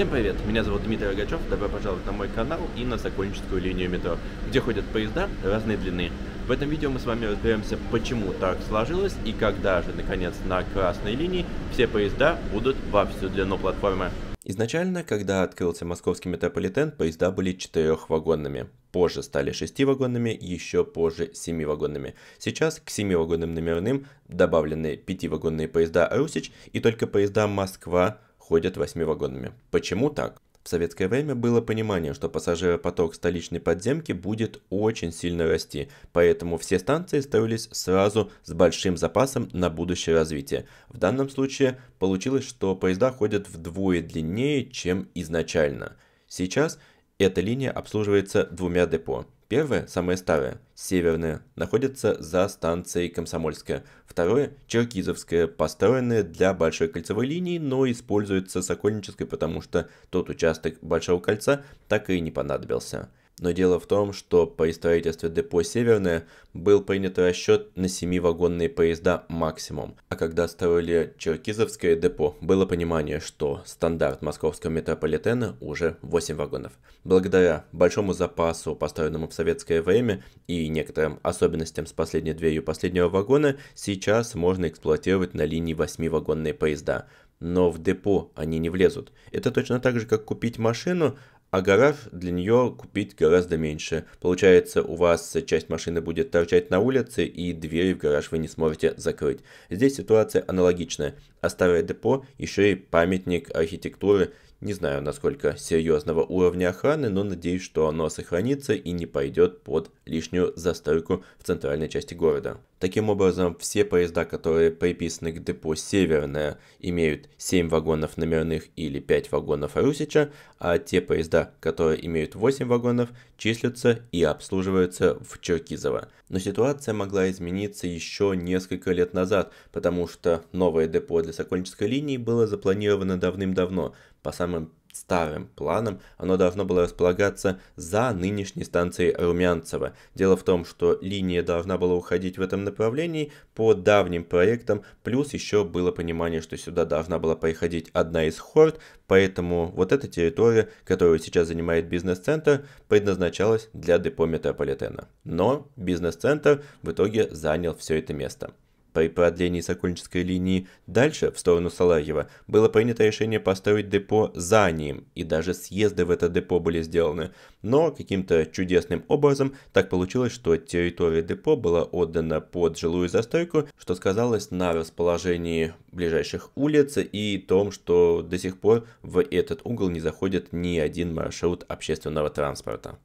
Всем привет, меня зовут Дмитрий Рогачев, добро пожаловать на мой канал и на Сокольническую линию метро, где ходят поезда разной длины. В этом видео мы с вами разберемся, почему так сложилось и когда же, наконец, на красной линии все поезда будут во всю длину платформы. Изначально, когда открылся московский метрополитен, поезда были четырехвагонными. Позже стали шестивагонными, еще позже семивагонными. Сейчас к семивагонным номерным добавлены пятивагонные поезда «Русич» и только поезда «Москва», ходят восьми вагонами. Почему так? В советское время было понимание, что пассажиропоток столичной подземки будет очень сильно расти, поэтому все станции строились сразу с большим запасом на будущее развитие. В данном случае получилось, что поезда ходят вдвое длиннее, чем изначально. Сейчас эта линия обслуживается двумя депо. Первое, самое старое, северное, находится за станцией Комсомольская. Второе, черкизовское, построенное для Большой кольцевой линии, но используется Сокольнической, потому что тот участок Большого кольца так и не понадобился. Но дело в том, что по строительству депо «Северное» был принят расчет на 7-вагонные поезда максимум. А когда строили Черкизовское депо, было понимание, что стандарт московского метрополитена уже 8 вагонов. Благодаря большому запасу, построенному в советское время и некоторым особенностям с последней дверью последнего вагона, сейчас можно эксплуатировать на линии 8-вагонные поезда но в депо они не влезут. Это точно так же, как купить машину, а гараж для нее купить гораздо меньше. Получается, у вас часть машины будет торчать на улице, и двери в гараж вы не сможете закрыть. Здесь ситуация аналогичная, а старое депо еще и памятник архитектуры, не знаю, насколько серьезного уровня охраны, но надеюсь, что оно сохранится и не пойдет под лишнюю застройку в центральной части города. Таким образом, все поезда, которые приписаны к депо Северное, имеют 7 вагонов номерных или 5 вагонов Русича, а те поезда, которые имеют 8 вагонов, числятся и обслуживаются в Черкизово. Но ситуация могла измениться еще несколько лет назад, потому что новое депо для Сокольнической линии было запланировано давным-давно, по самым старым планом оно должно было располагаться за нынешней станцией Румянцева. Дело в том, что линия должна была уходить в этом направлении по давним проектам, плюс еще было понимание, что сюда должна была приходить одна из хорд, поэтому вот эта территория, которую сейчас занимает бизнес-центр, предназначалась для депо метрополитена. Но бизнес-центр в итоге занял все это место. При продлении Сокольнической линии дальше, в сторону Салаева, было принято решение построить депо за ним, и даже съезды в это депо были сделаны. Но каким-то чудесным образом так получилось, что территория депо была отдана под жилую застройку, что сказалось на расположении ближайших улиц и том, что до сих пор в этот угол не заходит ни один маршрут общественного транспорта.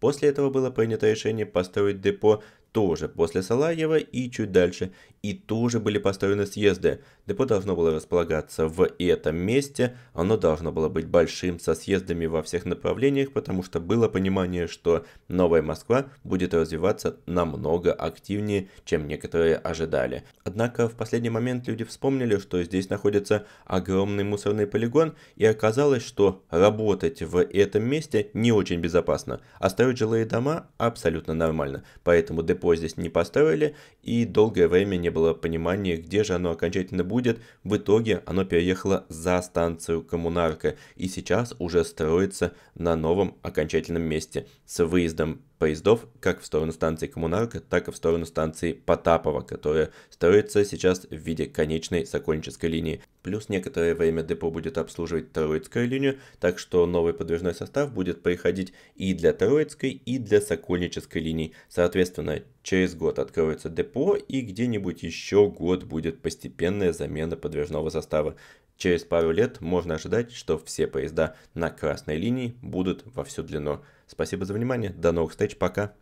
После этого было принято решение построить депо тоже после Салаева и чуть дальше, и тоже были построены съезды. Депо должно было располагаться в этом месте, оно должно было быть большим со съездами во всех направлениях, потому что было понимание, что Новая Москва будет развиваться намного активнее, чем некоторые ожидали. Однако в последний момент люди вспомнили, что здесь находится огромный мусорный полигон, и оказалось, что работать в этом месте не очень безопасно, а строить жилые дома абсолютно нормально, поэтому депо депо здесь не построили, и долгое время не было понимания, где же оно окончательно будет. В итоге оно переехало за станцию коммунарка, и сейчас уже строится на новом окончательном месте с выездом поездов как в сторону станции Коммунарка, так и в сторону станции Потапова, которая строится сейчас в виде конечной Сокольнической линии. Плюс некоторое время депо будет обслуживать Троицкую линию, так что новый подвижной состав будет приходить и для Троицкой, и для Сокольнической линии. Соответственно, через год откроется депо и где-нибудь еще год будет постепенная замена подвижного состава. Через пару лет можно ожидать, что все поезда на красной линии будут во всю длину. Спасибо за внимание, до новых встреч, пока!